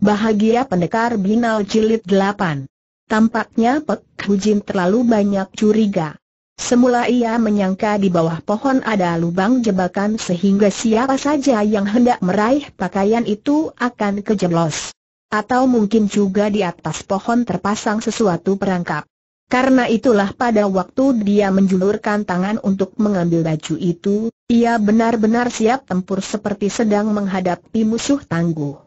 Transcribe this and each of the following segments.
Bahagia Pendekar Binal Jilid 8 Tampaknya Pek Hujin terlalu banyak curiga. Semula ia menyangka di bawah pohon ada lubang jebakan sehingga siapa saja yang hendak meraih pakaian itu akan kejeblos. Atau mungkin juga di atas pohon terpasang sesuatu perangkap. Karena itulah pada waktu dia menjulurkan tangan untuk mengambil baju itu, ia benar-benar siap tempur seperti sedang menghadapi musuh tangguh.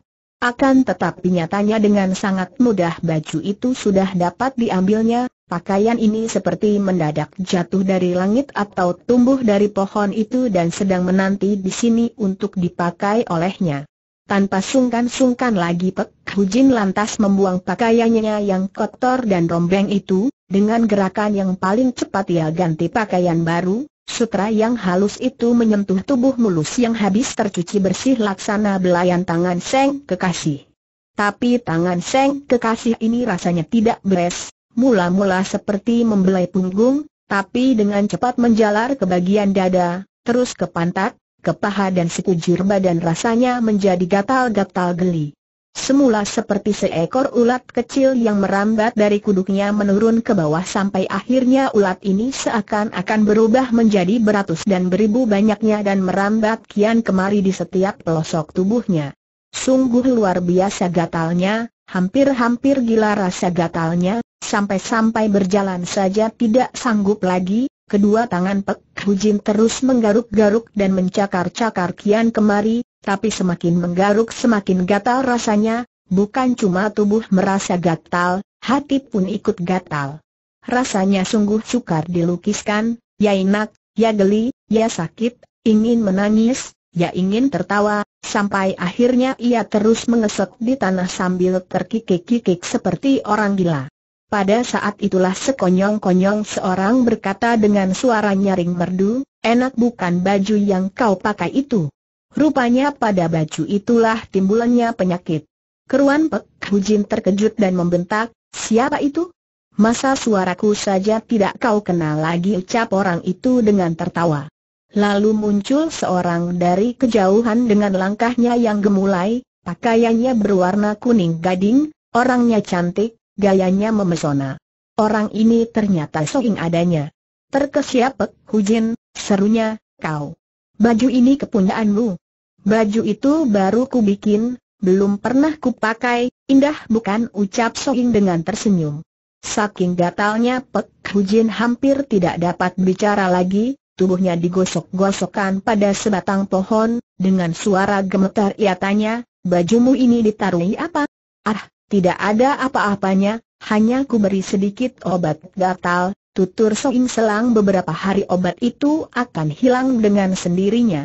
Akan tetapi nyatanya dengan sangat mudah baju itu sudah dapat diambilnya, pakaian ini seperti mendadak jatuh dari langit atau tumbuh dari pohon itu dan sedang menanti di sini untuk dipakai olehnya. Tanpa sungkan-sungkan lagi Pek Hujin lantas membuang pakaiannya yang kotor dan rombeng itu, dengan gerakan yang paling cepat ia ganti pakaian baru, Sutra yang halus itu menyentuh tubuh mulus yang habis tercuci bersih laksana belayan tangan Seng Kekasih. Tapi tangan Seng Kekasih ini rasanya tidak beres, mula-mula seperti membelai punggung, tapi dengan cepat menjalar ke bagian dada, terus ke pantat, ke paha dan sekujur badan rasanya menjadi gatal-gatal geli. Semula seperti seekor ulat kecil yang merambat dari kuduknya menurun ke bawah sampai akhirnya ulat ini seakan-akan berubah menjadi beratus dan beribu banyaknya dan merambat kian kemari di setiap pelosok tubuhnya. Sungguh luar biasa gatalnya, hampir-hampir gila rasa gatalnya, sampai-sampai berjalan saja tidak sanggup lagi, Kedua tangan Pek Hujin terus menggaruk-garuk dan mencakar-cakar kian kemari, tapi semakin menggaruk semakin gatal rasanya, bukan cuma tubuh merasa gatal, hati pun ikut gatal. Rasanya sungguh sukar dilukiskan, ya enak, ya geli, ya sakit, ingin menangis, ya ingin tertawa, sampai akhirnya ia terus mengesek di tanah sambil terkikik-kikik seperti orang gila. Pada saat itulah sekonyong-konyong seorang berkata dengan suara nyaring merdu, enak bukan baju yang kau pakai itu. Rupanya pada baju itulah timbulannya penyakit. Keruan Pek Hujin terkejut dan membentak, siapa itu? Masa suaraku saja tidak kau kenal lagi ucap orang itu dengan tertawa. Lalu muncul seorang dari kejauhan dengan langkahnya yang gemulai, pakaiannya berwarna kuning gading, orangnya cantik, gayanya memesona. Orang ini ternyata soing adanya. Terkesiap Pek Hujin, serunya, kau. Baju ini kepunyaanmu. Baju itu baru ku bikin, belum pernah ku pakai, indah bukan ucap Soing dengan tersenyum. Saking gatalnya Pek Hujin hampir tidak dapat bicara lagi, tubuhnya digosok-gosokkan pada sebatang pohon, dengan suara gemetar ia tanya, bajumu ini ditaruhi apa? Ah, tidak ada apa-apanya, hanya ku beri sedikit obat gatal, tutur Soing selang beberapa hari obat itu akan hilang dengan sendirinya.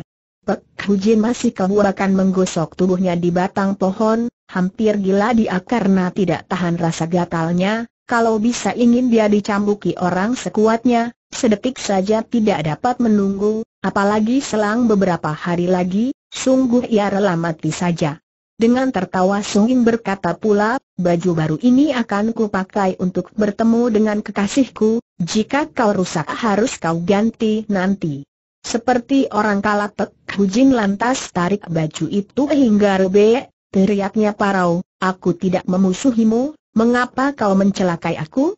Pek Hujin masih kebuakan menggosok tubuhnya di batang pohon, hampir gila dia karena tidak tahan rasa gatalnya, kalau bisa ingin dia dicambuki orang sekuatnya, sedetik saja tidak dapat menunggu, apalagi selang beberapa hari lagi, sungguh ia rela mati saja. Dengan tertawa Sungin berkata pula, baju baru ini akan kupakai untuk bertemu dengan kekasihku, jika kau rusak harus kau ganti nanti. Seperti orang Hu Jin lantas tarik baju itu hingga robek, teriaknya parau, aku tidak memusuhimu, mengapa kau mencelakai aku?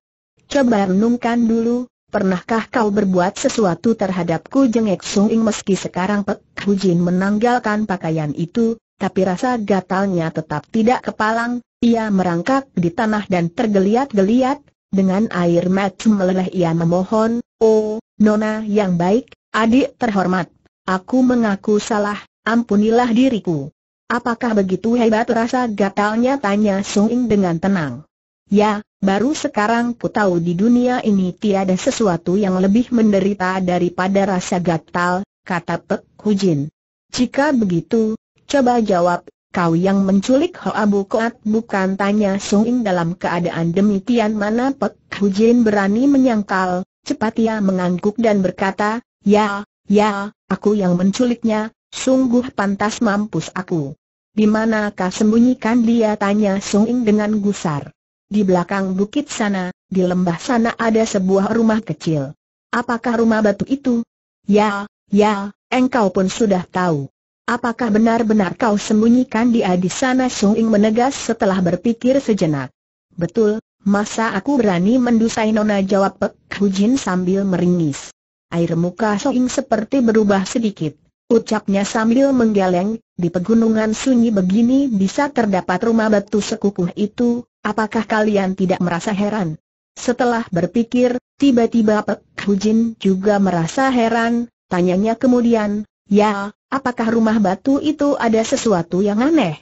Coba renungkan dulu, pernahkah kau berbuat sesuatu terhadapku jengek suing meski sekarang Pek Hujin menanggalkan pakaian itu, tapi rasa gatalnya tetap tidak kepalang, ia merangkak di tanah dan tergeliat-geliat, dengan air mata meleleh ia memohon, oh, Nona yang baik, Adik terhormat, aku mengaku salah, ampunilah diriku. Apakah begitu hebat rasa gatalnya tanya Sung Ing dengan tenang. Ya, baru sekarang ku tahu di dunia ini tiada sesuatu yang lebih menderita daripada rasa gatal, kata Pek Jin. Jika begitu, coba jawab, kau yang menculik Hoa Koat bukan tanya Sung Ing dalam keadaan demikian mana Pek Jin berani menyangkal, cepat ia mengangguk dan berkata, Ya, ya, aku yang menculiknya, sungguh pantas mampus aku. Di manakah sembunyikan dia tanya Sung Ing dengan gusar. Di belakang bukit sana, di lembah sana ada sebuah rumah kecil. Apakah rumah batu itu? Ya, ya, engkau pun sudah tahu. Apakah benar-benar kau sembunyikan dia di sana? Sung Ing menegas setelah berpikir sejenak. Betul, masa aku berani mendusai nona jawab Pek Jin sambil meringis air muka Soing seperti berubah sedikit. Ucapnya sambil menggeleng, di pegunungan sunyi begini bisa terdapat rumah batu sekukuh itu, apakah kalian tidak merasa heran? Setelah berpikir, tiba-tiba Pek Hujin juga merasa heran, tanyanya kemudian, ya, apakah rumah batu itu ada sesuatu yang aneh?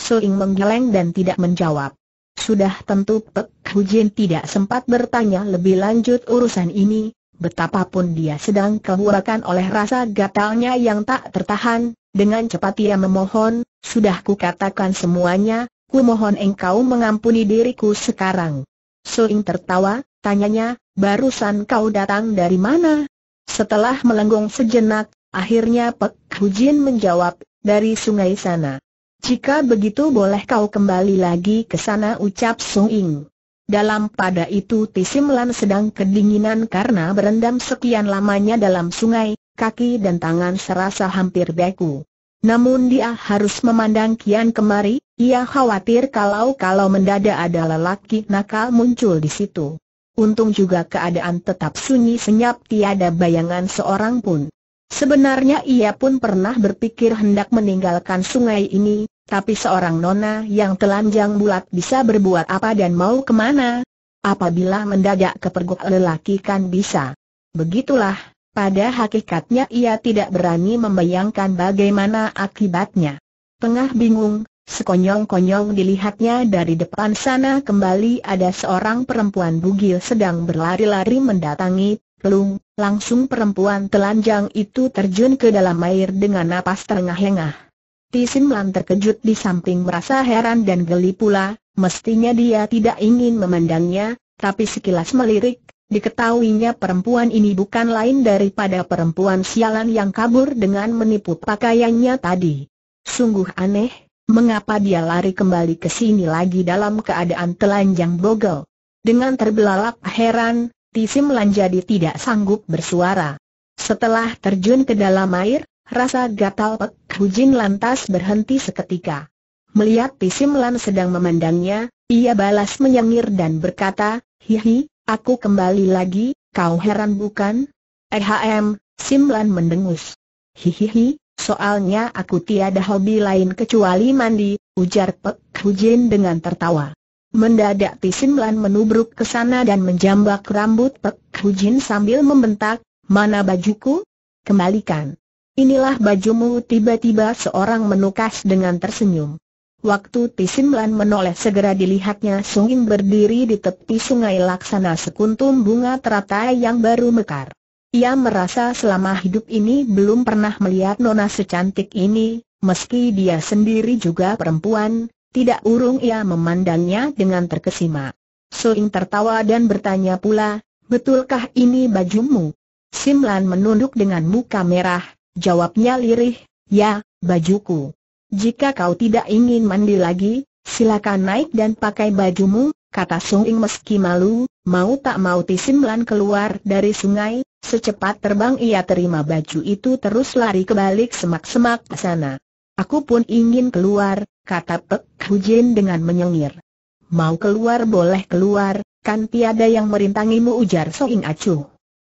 Soing menggeleng dan tidak menjawab. Sudah tentu Pek Hujin tidak sempat bertanya lebih lanjut urusan ini, Betapapun dia sedang kehurakan oleh rasa gatalnya yang tak tertahan, dengan cepat ia memohon, sudah kukatakan semuanya, ku mohon engkau mengampuni diriku sekarang. Soing tertawa, tanyanya, barusan kau datang dari mana? Setelah melenggong sejenak, akhirnya Pek Hujin menjawab, dari sungai sana. Jika begitu boleh kau kembali lagi ke sana ucap Soing. Dalam pada itu Tisimlan sedang kedinginan karena berendam sekian lamanya dalam sungai, kaki dan tangan serasa hampir beku. Namun dia harus memandang kian kemari, ia khawatir kalau-kalau mendadak ada lelaki nakal muncul di situ. Untung juga keadaan tetap sunyi senyap tiada bayangan seorang pun. Sebenarnya ia pun pernah berpikir hendak meninggalkan sungai ini, tapi seorang nona yang telanjang bulat bisa berbuat apa dan mau kemana? Apabila mendadak kepergok lelaki kan bisa. Begitulah, pada hakikatnya ia tidak berani membayangkan bagaimana akibatnya. Tengah bingung, sekonyong-konyong dilihatnya dari depan sana kembali ada seorang perempuan bugil sedang berlari-lari mendatangi, pelung, langsung perempuan telanjang itu terjun ke dalam air dengan napas terengah-engah. Tisim Lan terkejut di samping merasa heran dan geli pula, mestinya dia tidak ingin memandangnya, tapi sekilas melirik, diketahuinya perempuan ini bukan lain daripada perempuan sialan yang kabur dengan menipu pakaiannya tadi. Sungguh aneh, mengapa dia lari kembali ke sini lagi dalam keadaan telanjang bogel. Dengan terbelalak heran, Tisim Lan jadi tidak sanggup bersuara. Setelah terjun ke dalam air, rasa gatal Pek Hujin lantas berhenti seketika. Melihat Pisim Lan sedang memandangnya, ia balas menyengir dan berkata, Hihi, aku kembali lagi, kau heran bukan? Ehm, Simlan mendengus. Hihihi, soalnya aku tiada hobi lain kecuali mandi, ujar Pek Hujin dengan tertawa. Mendadak Pisimlan menubruk ke sana dan menjambak rambut Pek Hujin sambil membentak, mana bajuku? Kembalikan. Inilah bajumu tiba-tiba seorang menukas dengan tersenyum. Waktu Tisimlan menoleh segera dilihatnya Sungin berdiri di tepi sungai laksana sekuntum bunga teratai yang baru mekar. Ia merasa selama hidup ini belum pernah melihat nona secantik ini, meski dia sendiri juga perempuan, tidak urung ia memandangnya dengan terkesima. Soing tertawa dan bertanya pula, betulkah ini bajumu? Simlan menunduk dengan muka merah, Jawabnya lirih, ya, bajuku. Jika kau tidak ingin mandi lagi, silakan naik dan pakai bajumu, kata Sung Ing meski malu, mau tak mau Tisimlan keluar dari sungai, secepat terbang ia terima baju itu terus lari ke balik semak-semak sana. Aku pun ingin keluar, kata Pek Jin dengan menyengir. Mau keluar boleh keluar, kan tiada yang merintangimu ujar Song Ing acuh.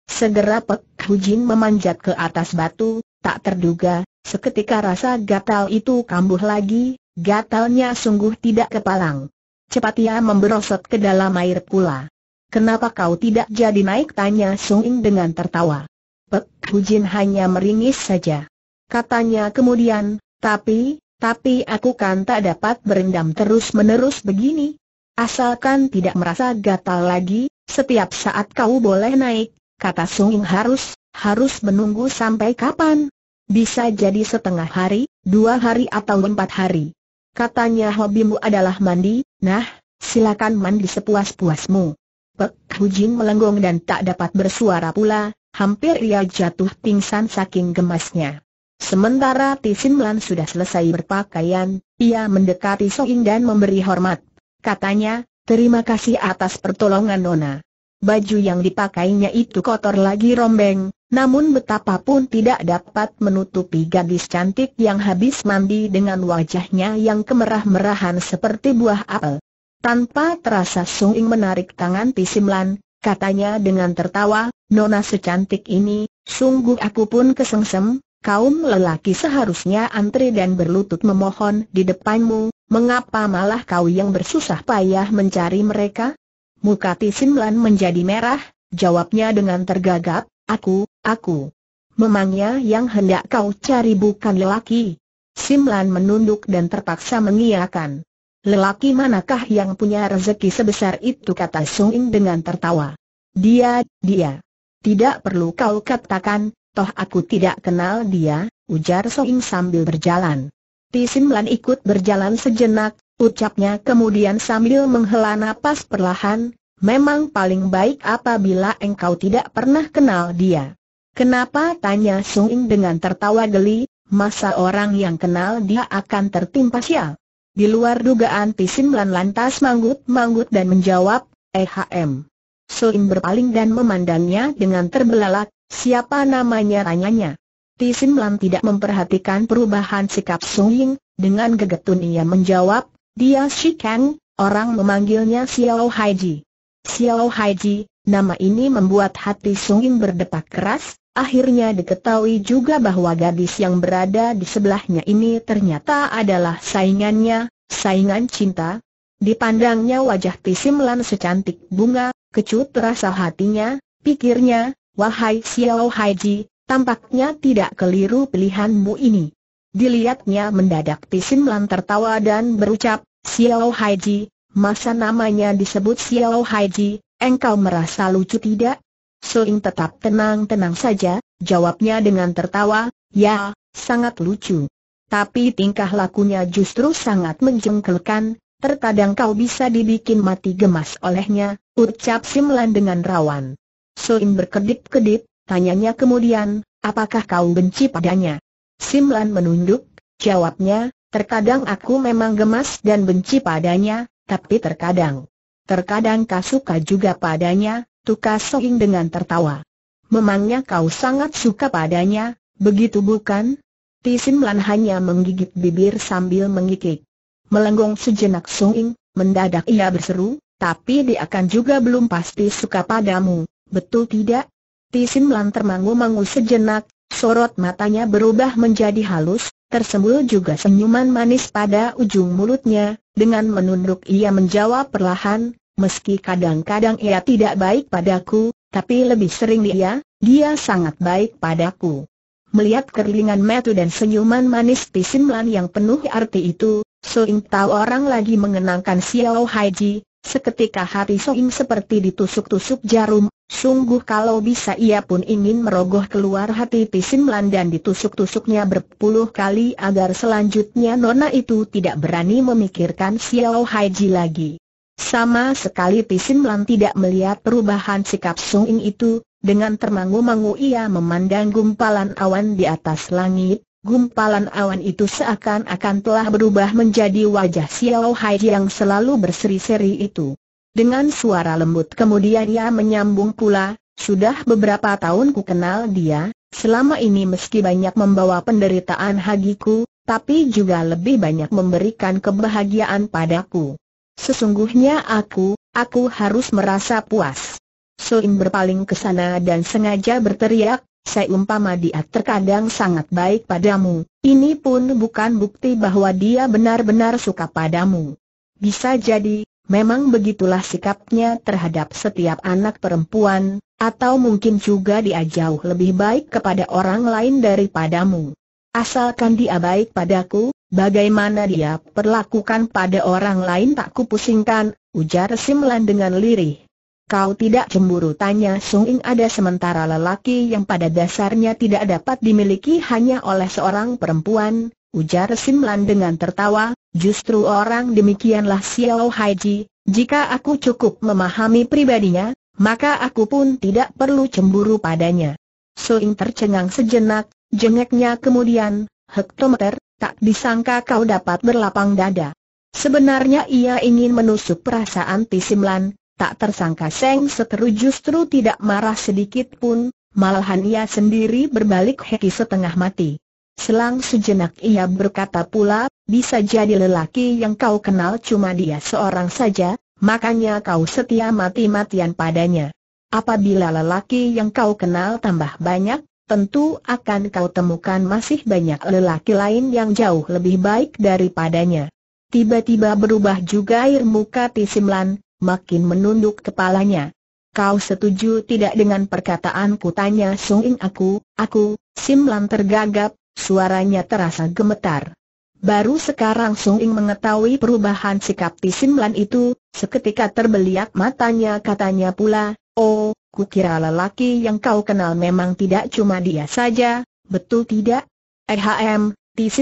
Segera Pek Jin memanjat ke atas batu, Tak terduga, seketika rasa gatal itu kambuh lagi, gatalnya sungguh tidak kepalang. Cepat ia memberosot ke dalam air pula. Kenapa kau tidak jadi naik tanya Sung Ing dengan tertawa. Pek Hujin hanya meringis saja. Katanya kemudian, tapi, tapi aku kan tak dapat berendam terus-menerus begini. Asalkan tidak merasa gatal lagi, setiap saat kau boleh naik, kata Sung Ing harus, harus menunggu sampai kapan? Bisa jadi setengah hari, dua hari atau empat hari. Katanya hobimu adalah mandi, nah, silakan mandi sepuas-puasmu. Pek Hujin melenggong dan tak dapat bersuara pula, hampir ia jatuh pingsan saking gemasnya. Sementara Tisin Lan sudah selesai berpakaian, ia mendekati Soing dan memberi hormat. Katanya, terima kasih atas pertolongan Nona baju yang dipakainya itu kotor lagi rombeng, namun betapapun tidak dapat menutupi gadis cantik yang habis mandi dengan wajahnya yang kemerah-merahan seperti buah apel. Tanpa terasa Sung Ing menarik tangan Tisimlan, katanya dengan tertawa, Nona secantik ini, sungguh aku pun kesengsem, kaum lelaki seharusnya antri dan berlutut memohon di depanmu, mengapa malah kau yang bersusah payah mencari mereka? Muka Tisinlan menjadi merah, jawabnya dengan tergagap, aku, aku. Memangnya yang hendak kau cari bukan lelaki. Simlan menunduk dan terpaksa mengiyakan. Lelaki manakah yang punya rezeki sebesar itu kata Sung In dengan tertawa. Dia, dia. Tidak perlu kau katakan, toh aku tidak kenal dia, ujar Sung In sambil berjalan. Ti Simlan ikut berjalan sejenak, ucapnya kemudian sambil menghela nafas perlahan, memang paling baik apabila engkau tidak pernah kenal dia. Kenapa tanya Sung Ing dengan tertawa geli, masa orang yang kenal dia akan tertimpa sial? Di luar dugaan Pisin Lan lantas manggut-manggut dan menjawab, EHM. Sung Ing berpaling dan memandangnya dengan terbelalak, siapa namanya tanyanya. Tisin Lan tidak memperhatikan perubahan sikap Sung Ing, dengan gegetun ia menjawab, dia Shi Kang, orang memanggilnya Xiao Haiji. Xiao Haiji, nama ini membuat hati Sung berdepak keras, akhirnya diketahui juga bahwa gadis yang berada di sebelahnya ini ternyata adalah saingannya, saingan cinta. Dipandangnya wajah Tisimlan secantik bunga, kecut terasa hatinya, pikirnya, wahai Xiao Haiji, tampaknya tidak keliru pilihanmu ini. Dilihatnya mendadak Tisimlan tertawa dan berucap, Xiao Haiji, masa namanya disebut Xiao Haiji, engkau merasa lucu tidak? Soing tetap tenang-tenang saja, jawabnya dengan tertawa, ya, sangat lucu. Tapi tingkah lakunya justru sangat menjengkelkan, terkadang kau bisa dibikin mati gemas olehnya, ucap Simlan dengan rawan. Soing berkedip-kedip, tanyanya kemudian, apakah kau benci padanya? Simlan menunduk, jawabnya, Terkadang aku memang gemas dan benci padanya, tapi terkadang. Terkadang kau suka juga padanya, Tukas Soing dengan tertawa. Memangnya kau sangat suka padanya, begitu bukan? Tisin Lan hanya menggigit bibir sambil mengikik. Melenggong sejenak Soing, mendadak ia berseru, tapi dia akan juga belum pasti suka padamu, betul tidak? Tisin Lan termangu-mangu sejenak, sorot matanya berubah menjadi halus, Tersembul juga senyuman manis pada ujung mulutnya, dengan menunduk ia menjawab perlahan, meski kadang-kadang ia tidak baik padaku, tapi lebih sering dia, dia sangat baik padaku. Melihat kerlingan metu dan senyuman manis Pisimlan yang penuh arti itu, Soing tahu orang lagi mengenangkan Xiao Haiji, seketika hati Soing seperti ditusuk-tusuk jarum, Sungguh kalau bisa ia pun ingin merogoh keluar hati Pisimlan dan ditusuk-tusuknya berpuluh kali agar selanjutnya nona itu tidak berani memikirkan Xiao Haiji lagi. Sama sekali Pisimlan tidak melihat perubahan sikap Sung Ing itu, dengan termangu-mangu ia memandang gumpalan awan di atas langit, Gumpalan awan itu seakan-akan telah berubah menjadi wajah Xiao Hai yang selalu berseri-seri itu. Dengan suara lembut kemudian ia menyambung pula, sudah beberapa tahun ku kenal dia, selama ini meski banyak membawa penderitaan hagiku, tapi juga lebih banyak memberikan kebahagiaan padaku. Sesungguhnya aku, aku harus merasa puas. Soim berpaling ke sana dan sengaja berteriak, seumpama dia terkadang sangat baik padamu, ini pun bukan bukti bahwa dia benar-benar suka padamu. Bisa jadi, Memang begitulah sikapnya terhadap setiap anak perempuan, atau mungkin juga dia jauh lebih baik kepada orang lain daripadamu. Asalkan dia baik padaku, bagaimana dia perlakukan pada orang lain tak kupusingkan, ujar Simlan dengan lirih. Kau tidak cemburu tanya Sung Ing ada sementara lelaki yang pada dasarnya tidak dapat dimiliki hanya oleh seorang perempuan, Ujar Simlan dengan tertawa, justru orang demikianlah Xiao Haiji, jika aku cukup memahami pribadinya, maka aku pun tidak perlu cemburu padanya. Suing tercengang sejenak, jengeknya kemudian, hektometer, tak disangka kau dapat berlapang dada. Sebenarnya ia ingin menusuk perasaan Simlan, tak tersangka Seng Seteru justru tidak marah sedikit pun, malahan ia sendiri berbalik heki setengah mati. Selang sejenak ia berkata pula, bisa jadi lelaki yang kau kenal cuma dia seorang saja, makanya kau setia mati-matian padanya. Apabila lelaki yang kau kenal tambah banyak, tentu akan kau temukan masih banyak lelaki lain yang jauh lebih baik daripadanya. Tiba-tiba berubah juga air muka Tisimlan, makin menunduk kepalanya. Kau setuju tidak dengan perkataanku tanya Sung Ing aku, aku, Simlan tergagap, Suaranya terasa gemetar. Baru sekarang Sung Ing mengetahui perubahan sikap Lan itu, seketika terbeliak matanya katanya pula, Oh, kukira lelaki yang kau kenal memang tidak cuma dia saja, betul tidak? Ehm,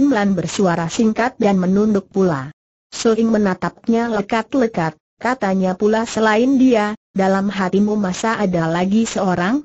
Lan bersuara singkat dan menunduk pula. Ing menatapnya lekat-lekat, katanya pula selain dia, dalam hatimu masa ada lagi seorang?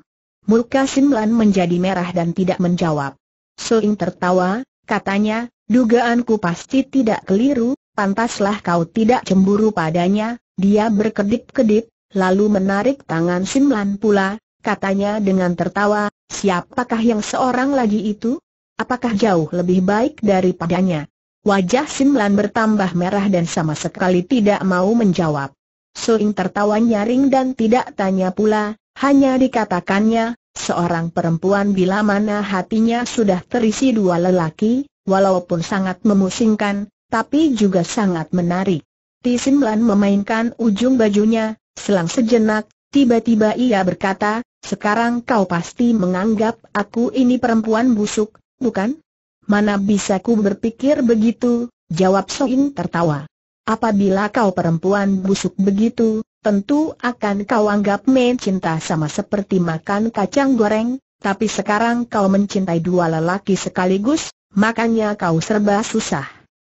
Muka Lan menjadi merah dan tidak menjawab. Soing tertawa, katanya, dugaanku pasti tidak keliru, pantaslah kau tidak cemburu padanya, dia berkedip-kedip, lalu menarik tangan Simlan pula, katanya dengan tertawa, siapakah yang seorang lagi itu? Apakah jauh lebih baik daripadanya? Wajah Simlan bertambah merah dan sama sekali tidak mau menjawab. Soing tertawa nyaring dan tidak tanya pula, hanya dikatakannya, Seorang perempuan bila mana hatinya sudah terisi dua lelaki, walaupun sangat memusingkan, tapi juga sangat menarik. Tisim Lan memainkan ujung bajunya, selang sejenak, tiba-tiba ia berkata, sekarang kau pasti menganggap aku ini perempuan busuk, bukan? Mana bisa ku berpikir begitu, jawab Soin tertawa. Apabila kau perempuan busuk begitu, tentu akan kau anggap main cinta sama seperti makan kacang goreng, tapi sekarang kau mencintai dua lelaki sekaligus, makanya kau serba susah.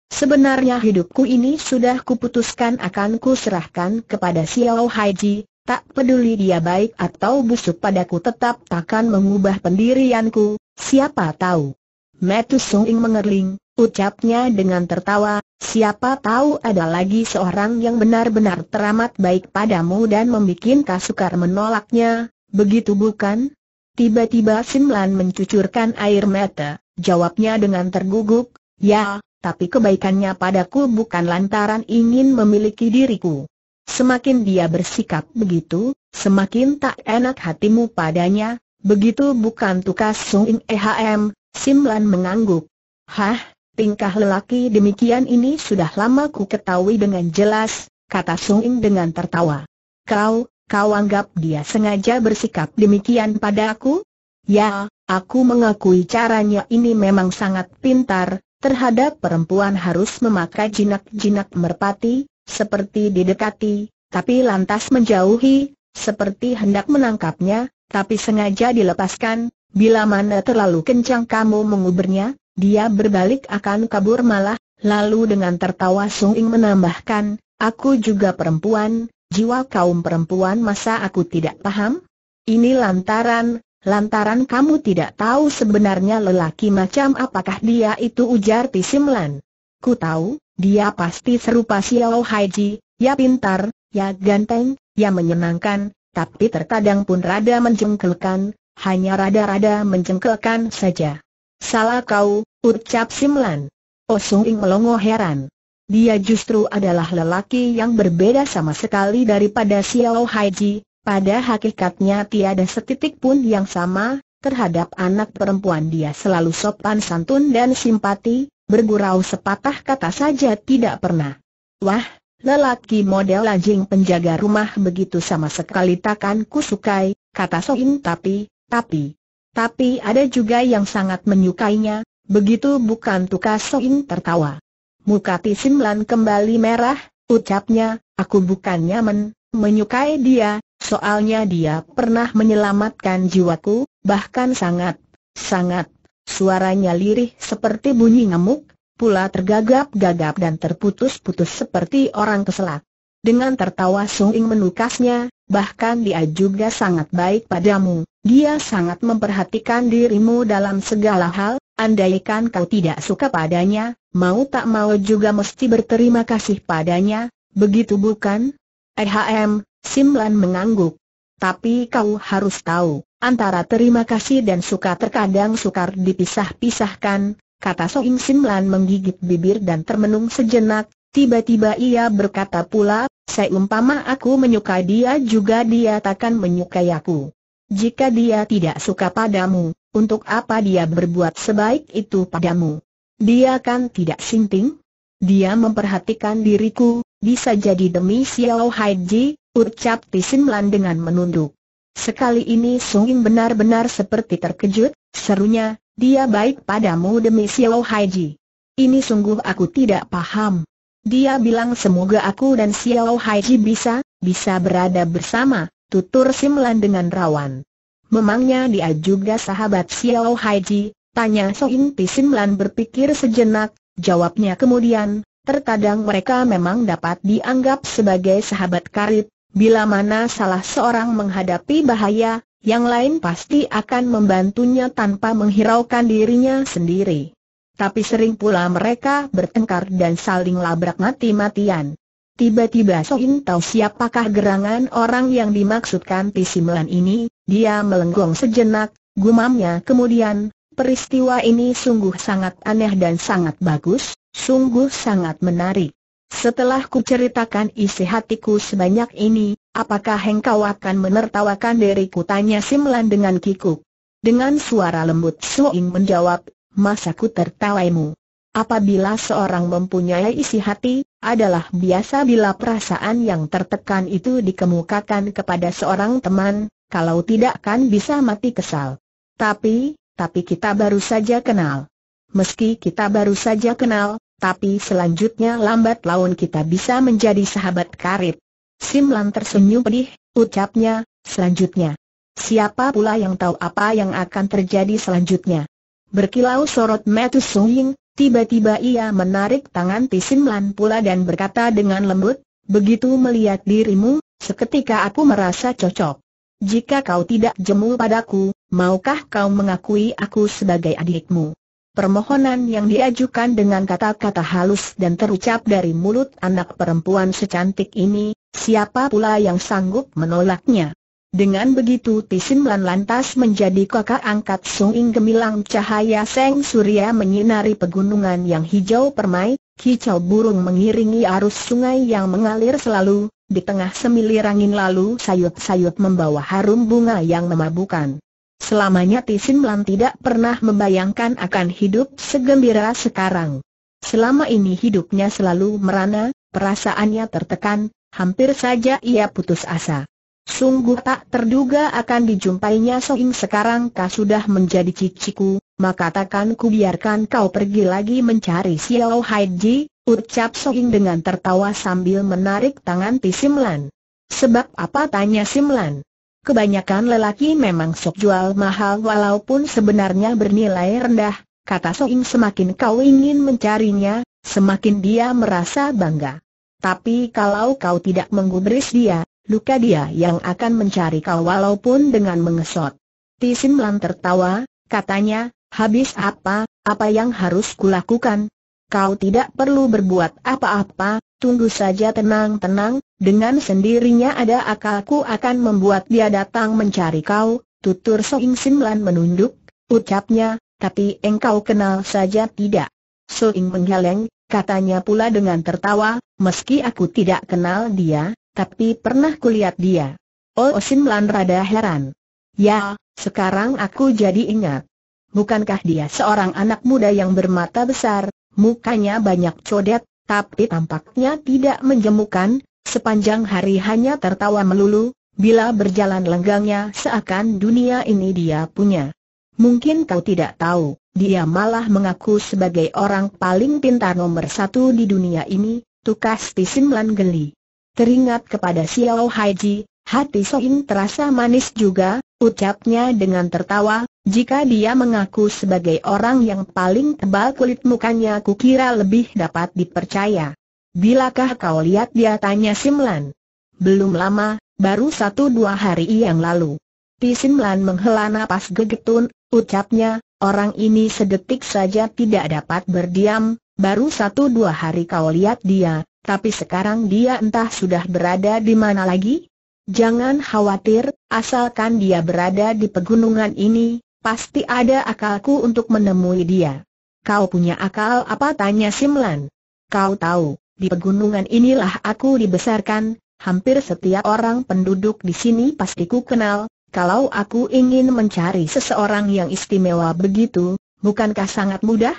Sebenarnya hidupku ini sudah kuputuskan akan kuserahkan kepada Xiao Haiji, tak peduli dia baik atau busuk padaku tetap takkan mengubah pendirianku, siapa tahu. Metu ing mengerling, ucapnya dengan tertawa, siapa tahu ada lagi seorang yang benar-benar teramat baik padamu dan membuat Kasukar menolaknya, begitu bukan? Tiba-tiba Simlan mencucurkan air mata, jawabnya dengan terguguk, ya, tapi kebaikannya padaku bukan lantaran ingin memiliki diriku. Semakin dia bersikap begitu, semakin tak enak hatimu padanya, begitu bukan tukas Sung Ing EHM, Simlan mengangguk. Hah, tingkah lelaki demikian ini sudah lama ku ketahui dengan jelas, kata Sung dengan tertawa. Kau, kau anggap dia sengaja bersikap demikian pada aku? Ya, aku mengakui caranya ini memang sangat pintar, terhadap perempuan harus memakai jinak-jinak merpati, seperti didekati, tapi lantas menjauhi, seperti hendak menangkapnya, tapi sengaja dilepaskan, Bila mana terlalu kencang kamu mengubernya, dia berbalik akan kabur malah, lalu dengan tertawa Ing menambahkan, aku juga perempuan, jiwa kaum perempuan masa aku tidak paham? Ini lantaran, lantaran kamu tidak tahu sebenarnya lelaki macam apakah dia itu ujar Tisimlan. Ku tahu, dia pasti serupa Xiao Haiji, ya pintar, ya ganteng, ya menyenangkan, tapi terkadang pun rada menjengkelkan, hanya rada-rada mencengkelkan saja. Salah kau, ucap Simlan. Osung oh, Ing melongo heran. Dia justru adalah lelaki yang berbeda sama sekali daripada Xiao Haiji, pada hakikatnya tiada setitik pun yang sama, terhadap anak perempuan dia selalu sopan santun dan simpati, bergurau sepatah kata saja tidak pernah. Wah, lelaki model anjing penjaga rumah begitu sama sekali takkan kusukai, kata Soin tapi, tapi, tapi ada juga yang sangat menyukainya, begitu bukan Tukas Soing tertawa. Muka Tisimlan kembali merah, ucapnya, aku bukan nyaman menyukai dia, soalnya dia pernah menyelamatkan jiwaku, bahkan sangat, sangat, suaranya lirih seperti bunyi ngamuk, pula tergagap-gagap dan terputus-putus seperti orang keselak. Dengan tertawa Soing menukasnya, bahkan dia juga sangat baik padamu, dia sangat memperhatikan dirimu dalam segala hal, andaikan kau tidak suka padanya, mau tak mau juga mesti berterima kasih padanya, begitu bukan? Ehm, Simlan mengangguk. Tapi kau harus tahu, antara terima kasih dan suka terkadang sukar dipisah-pisahkan, kata Soing Simlan menggigit bibir dan termenung sejenak, tiba-tiba ia berkata pula, seumpama aku menyukai dia juga dia takkan menyukai aku. Jika dia tidak suka padamu, untuk apa dia berbuat sebaik itu padamu? Dia kan tidak sinting? Dia memperhatikan diriku, bisa jadi demi Xiao Haiji, ucap Tisimlan dengan menunduk. Sekali ini Sungin benar-benar seperti terkejut, serunya, dia baik padamu demi Xiao Haiji. Ini sungguh aku tidak paham. Dia bilang semoga aku dan Xiao Haiji bisa, bisa berada bersama, tutur Simlan dengan rawan. Memangnya dia juga sahabat Xiao Haiji, tanya Soin Pi Simlan berpikir sejenak, jawabnya kemudian, terkadang mereka memang dapat dianggap sebagai sahabat karib, bila mana salah seorang menghadapi bahaya, yang lain pasti akan membantunya tanpa menghiraukan dirinya sendiri tapi sering pula mereka bertengkar dan saling labrak mati-matian. Tiba-tiba Soin tahu siapakah gerangan orang yang dimaksudkan Pisimlan ini, dia melenggong sejenak, gumamnya kemudian, peristiwa ini sungguh sangat aneh dan sangat bagus, sungguh sangat menarik. Setelah ku ceritakan isi hatiku sebanyak ini, apakah engkau akan menertawakan diriku tanya Simlan dengan kikuk. Dengan suara lembut Soin menjawab, masaku tertawaimu. Apabila seorang mempunyai isi hati, adalah biasa bila perasaan yang tertekan itu dikemukakan kepada seorang teman, kalau tidak kan bisa mati kesal. Tapi, tapi kita baru saja kenal. Meski kita baru saja kenal, tapi selanjutnya lambat laun kita bisa menjadi sahabat karib. Simlan tersenyum pedih, ucapnya, selanjutnya. Siapa pula yang tahu apa yang akan terjadi selanjutnya? Berkilau sorot Matthew Suying, tiba-tiba ia menarik tangan Tisim Lan pula dan berkata dengan lembut, Begitu melihat dirimu, seketika aku merasa cocok. Jika kau tidak jemu padaku, maukah kau mengakui aku sebagai adikmu? Permohonan yang diajukan dengan kata-kata halus dan terucap dari mulut anak perempuan secantik ini, siapa pula yang sanggup menolaknya? Dengan begitu Tisin Lan lantas menjadi kakak angkat Sung Ing gemilang cahaya Seng Surya menyinari pegunungan yang hijau permai, kicau burung mengiringi arus sungai yang mengalir selalu, di tengah semilir angin lalu sayut-sayut membawa harum bunga yang memabukan. Selamanya Tisin Lan tidak pernah membayangkan akan hidup segembira sekarang. Selama ini hidupnya selalu merana, perasaannya tertekan, hampir saja ia putus asa. Sungguh tak terduga akan dijumpainya Sohing sekarang kau sudah menjadi ciciku, maka takkan ku biarkan kau pergi lagi mencari Xiao Haiji, ucap Sohing dengan tertawa sambil menarik tangan Ti Simlan. Sebab apa tanya Simlan? Kebanyakan lelaki memang sok jual mahal walaupun sebenarnya bernilai rendah, kata Sohing semakin kau ingin mencarinya, semakin dia merasa bangga. Tapi kalau kau tidak menggubris dia, luka dia yang akan mencari kau walaupun dengan mengesot. Tisim Lan tertawa, katanya, habis apa, apa yang harus kulakukan? Kau tidak perlu berbuat apa-apa, tunggu saja tenang-tenang, dengan sendirinya ada akalku akan membuat dia datang mencari kau, tutur Soing Simlan menunduk, ucapnya, tapi engkau kenal saja tidak. Soing menggeleng, katanya pula dengan tertawa, meski aku tidak kenal dia, tapi pernah kulihat dia. Oh Simlan rada heran. Ya, sekarang aku jadi ingat. Bukankah dia seorang anak muda yang bermata besar, mukanya banyak codet, tapi tampaknya tidak menjemukan, sepanjang hari hanya tertawa melulu, bila berjalan lenggangnya seakan dunia ini dia punya. Mungkin kau tidak tahu, dia malah mengaku sebagai orang paling pintar nomor satu di dunia ini, tukas Tisimlan geli. Teringat kepada Xiao Haiji, hati Soin terasa manis juga, ucapnya dengan tertawa, jika dia mengaku sebagai orang yang paling tebal kulit mukanya kukira lebih dapat dipercaya. Bilakah kau lihat dia tanya Simlan? Belum lama, baru satu dua hari yang lalu. Simlan menghela napas gegetun, ucapnya, orang ini sedetik saja tidak dapat berdiam, baru satu dua hari kau lihat dia, tapi sekarang dia entah sudah berada di mana lagi? Jangan khawatir, asalkan dia berada di pegunungan ini, pasti ada akalku untuk menemui dia. Kau punya akal apa? Tanya Simlan. Kau tahu, di pegunungan inilah aku dibesarkan, hampir setiap orang penduduk di sini pasti ku kenal, kalau aku ingin mencari seseorang yang istimewa begitu, bukankah sangat mudah?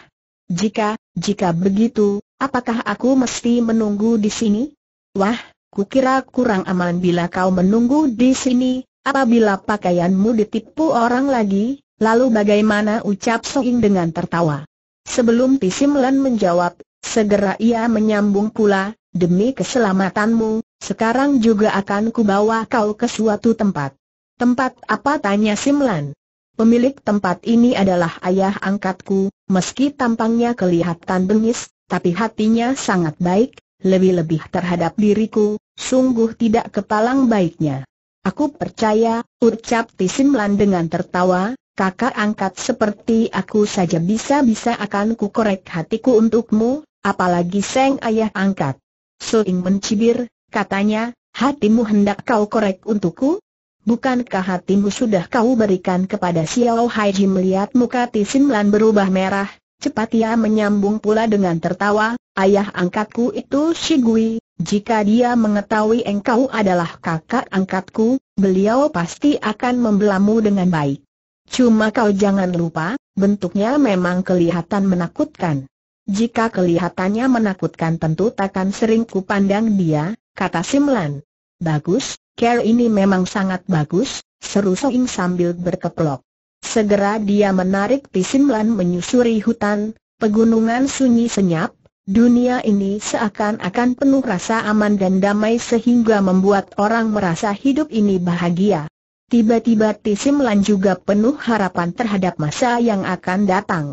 Jika, jika begitu, Apakah aku mesti menunggu di sini? Wah, kukira kurang aman bila kau menunggu di sini, apabila pakaianmu ditipu orang lagi, lalu bagaimana ucap Soing dengan tertawa. Sebelum Pisimlan menjawab, segera ia menyambung pula, demi keselamatanmu, sekarang juga akan kubawa kau ke suatu tempat. Tempat apa tanya Simlan? Pemilik tempat ini adalah ayah angkatku, meski tampangnya kelihatan bengis, tapi hatinya sangat baik, lebih-lebih terhadap diriku, sungguh tidak kepalang baiknya. Aku percaya, ucap Tisimlan dengan tertawa, kakak angkat seperti aku saja bisa-bisa akan kukorek hatiku untukmu, apalagi seng ayah angkat. Suing mencibir, katanya, hatimu hendak kau korek untukku? Bukankah hatimu sudah kau berikan kepada Xiao Haiji melihat muka Tisimlan berubah merah, Cepat ia menyambung pula dengan tertawa, ayah angkatku itu Shigui, jika dia mengetahui engkau adalah kakak angkatku, beliau pasti akan membelamu dengan baik. Cuma kau jangan lupa, bentuknya memang kelihatan menakutkan. Jika kelihatannya menakutkan tentu takkan sering pandang dia, kata Simlan. Bagus, care ini memang sangat bagus, seru Soing sambil berkeplok. Segera dia menarik Pisimlan menyusuri hutan, pegunungan sunyi senyap, dunia ini seakan-akan penuh rasa aman dan damai sehingga membuat orang merasa hidup ini bahagia. Tiba-tiba Pisimlan juga penuh harapan terhadap masa yang akan datang.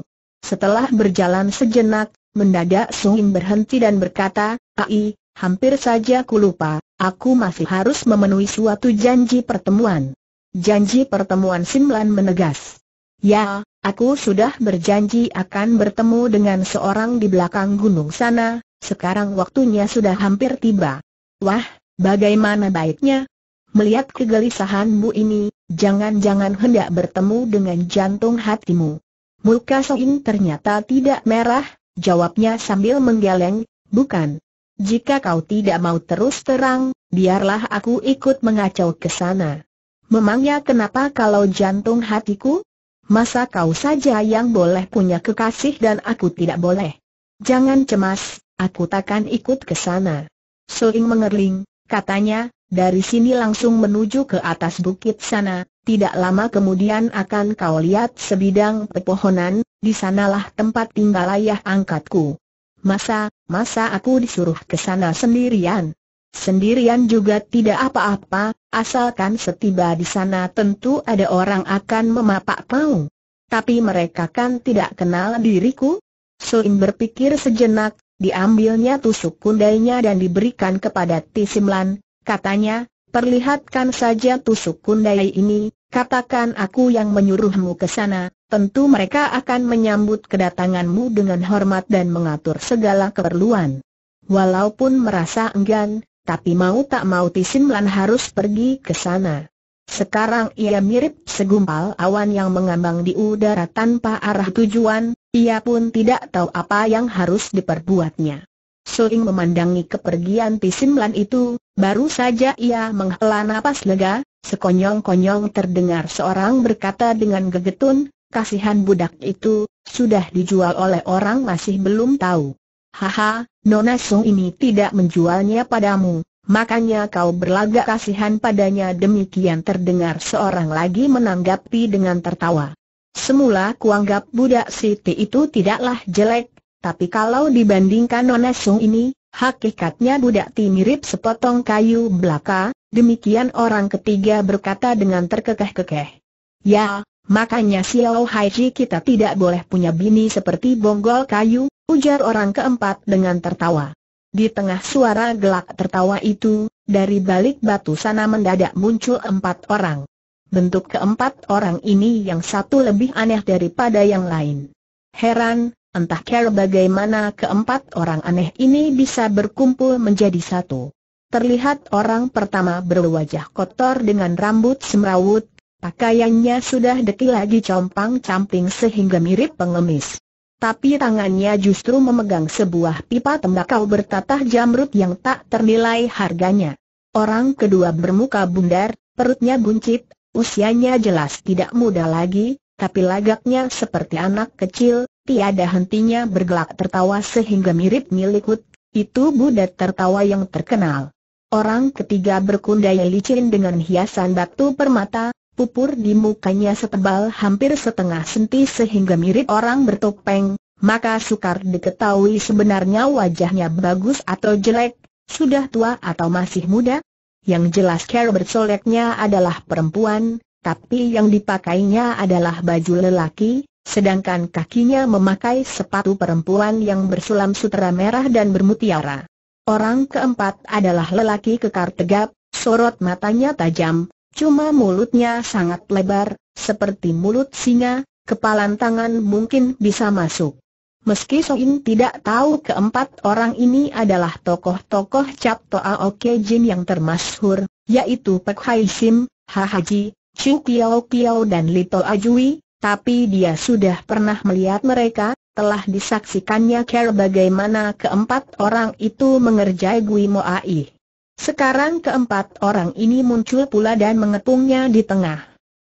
Setelah berjalan sejenak, mendadak Sungin berhenti dan berkata, Ai, hampir saja ku lupa, aku masih harus memenuhi suatu janji pertemuan. Janji pertemuan Simlan menegas. Ya, aku sudah berjanji akan bertemu dengan seorang di belakang gunung sana, sekarang waktunya sudah hampir tiba. Wah, bagaimana baiknya? Melihat kegelisahanmu ini, jangan-jangan hendak bertemu dengan jantung hatimu. Muka Soin ternyata tidak merah, jawabnya sambil menggeleng, bukan. Jika kau tidak mau terus terang, biarlah aku ikut mengacau ke sana. Memangnya kenapa kalau jantung hatiku? Masa kau saja yang boleh punya kekasih dan aku tidak boleh? Jangan cemas, aku takkan ikut ke sana. Suling mengerling, katanya, dari sini langsung menuju ke atas bukit sana, tidak lama kemudian akan kau lihat sebidang pepohonan, di sanalah tempat tinggal ayah angkatku. Masa, masa aku disuruh ke sana sendirian? Sendirian juga tidak apa-apa, asalkan setiba di sana tentu ada orang akan memapak pau. Tapi mereka kan tidak kenal diriku. Soin berpikir sejenak, diambilnya tusuk kundainya dan diberikan kepada Tisimlan, katanya, perlihatkan saja tusuk kundai ini, katakan aku yang menyuruhmu ke sana, tentu mereka akan menyambut kedatanganmu dengan hormat dan mengatur segala keperluan. Walaupun merasa enggan, tapi mau tak mau Tisimlan harus pergi ke sana. Sekarang ia mirip segumpal awan yang mengambang di udara tanpa arah tujuan, ia pun tidak tahu apa yang harus diperbuatnya. Soing memandangi kepergian Tisimlan itu, baru saja ia menghela nafas lega, sekonyong-konyong terdengar seorang berkata dengan gegetun, kasihan budak itu, sudah dijual oleh orang masih belum tahu. Haha, Nona Sung ini tidak menjualnya padamu, makanya kau berlagak kasihan padanya demikian terdengar seorang lagi menanggapi dengan tertawa. Semula kuanggap budak Siti itu tidaklah jelek, tapi kalau dibandingkan Nona Sung ini, hakikatnya budak Ti mirip sepotong kayu belaka, demikian orang ketiga berkata dengan terkekeh-kekeh. Ya, Makanya Xiao Haiji kita tidak boleh punya bini seperti bonggol kayu, ujar orang keempat dengan tertawa. Di tengah suara gelak tertawa itu, dari balik batu sana mendadak muncul empat orang. Bentuk keempat orang ini yang satu lebih aneh daripada yang lain. Heran, entah care bagaimana keempat orang aneh ini bisa berkumpul menjadi satu. Terlihat orang pertama berwajah kotor dengan rambut semrawut, Pakaiannya sudah deki lagi compang-camping sehingga mirip pengemis. Tapi tangannya justru memegang sebuah pipa tembakau bertatah jamrut yang tak ternilai harganya. Orang kedua bermuka bundar, perutnya buncit, usianya jelas tidak muda lagi, tapi lagaknya seperti anak kecil, tiada hentinya bergelak tertawa sehingga mirip milikut. itu budak tertawa yang terkenal. Orang ketiga berkundai licin dengan hiasan batu permata, pupur di mukanya setebal hampir setengah senti sehingga mirip orang bertopeng, maka sukar diketahui sebenarnya wajahnya bagus atau jelek, sudah tua atau masih muda. Yang jelas cara bersoleknya adalah perempuan, tapi yang dipakainya adalah baju lelaki, sedangkan kakinya memakai sepatu perempuan yang bersulam sutera merah dan bermutiara. Orang keempat adalah lelaki kekar tegap, sorot matanya tajam, Cuma mulutnya sangat lebar, seperti mulut singa, kepalan tangan mungkin bisa masuk. Meski Soin tidak tahu keempat orang ini adalah tokoh-tokoh Cap Toa Oke Jin yang termasyhur, yaitu Pek Hai Sim, Ha Haji, Chu Kiao Kiao dan Lito Ajui, tapi dia sudah pernah melihat mereka, telah disaksikannya care bagaimana keempat orang itu mengerjai Gui Mo Aih. Sekarang keempat orang ini muncul pula dan mengepungnya di tengah.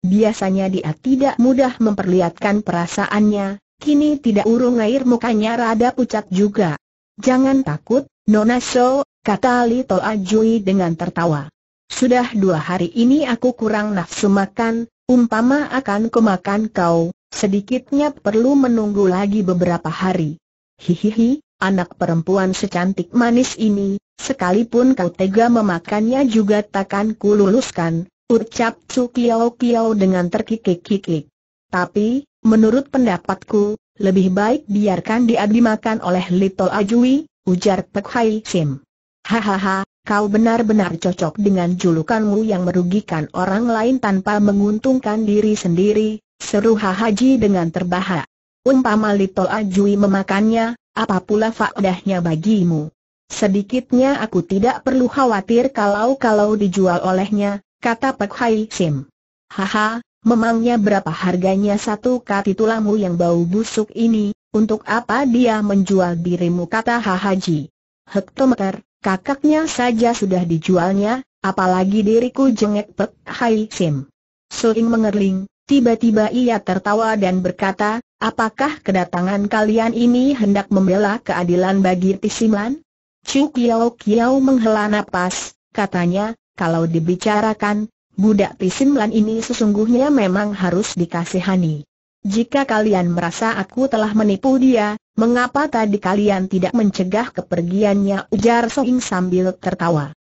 Biasanya dia tidak mudah memperlihatkan perasaannya, kini tidak urung air mukanya rada pucat juga. Jangan takut, Nona So, kata Li Toa dengan tertawa. Sudah dua hari ini aku kurang nafsu makan, umpama akan kemakan kau, sedikitnya perlu menunggu lagi beberapa hari. Hihihi, anak perempuan secantik manis ini, sekalipun kau tega memakannya juga takkan kululuskan, ucap Su Kiao Kiao dengan terkikik-kikik. Tapi, menurut pendapatku, lebih baik biarkan dia dimakan oleh Lito Ajui, ujar Pek Hai Sim. Hahaha, kau benar-benar cocok dengan julukanmu yang merugikan orang lain tanpa menguntungkan diri sendiri, seru Haji dengan terbahak. Umpama Lito Ajui memakannya, apa pula faedahnya bagimu? Sedikitnya aku tidak perlu khawatir kalau-kalau dijual olehnya, kata Pak Hai Sim. Haha, memangnya berapa harganya satu kati tulangmu yang bau busuk ini, untuk apa dia menjual dirimu kata Hahaji. Hektometer, kakaknya saja sudah dijualnya, apalagi diriku jengek Pak Hai Sim. Soing mengerling, tiba-tiba ia tertawa dan berkata, Apakah kedatangan kalian ini hendak membela keadilan bagi Tisimlan? Chu Kiao Kiao menghela nafas, katanya, kalau dibicarakan, budak Tisimlan ini sesungguhnya memang harus dikasihani. Jika kalian merasa aku telah menipu dia, mengapa tadi kalian tidak mencegah kepergiannya ujar Soing sambil tertawa?